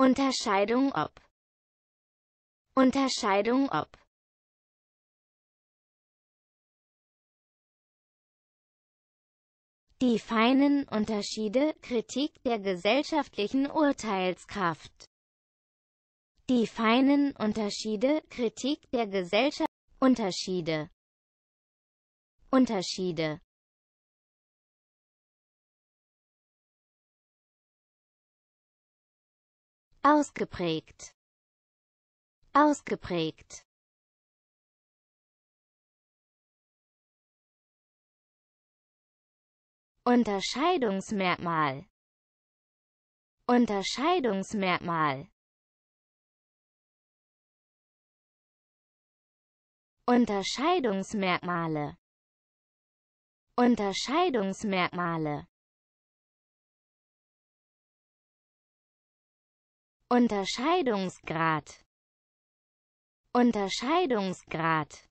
Unterscheidung ob Unterscheidung ob Die feinen Unterschiede, Kritik der gesellschaftlichen Urteilskraft. Die feinen Unterschiede, Kritik der Gesellschaft, Unterschiede, Unterschiede. ausgeprägt ausgeprägt Unterscheidungsmerkmal Unterscheidungsmerkmal Unterscheidungsmerkmale Unterscheidungsmerkmale Unterscheidungsgrad Unterscheidungsgrad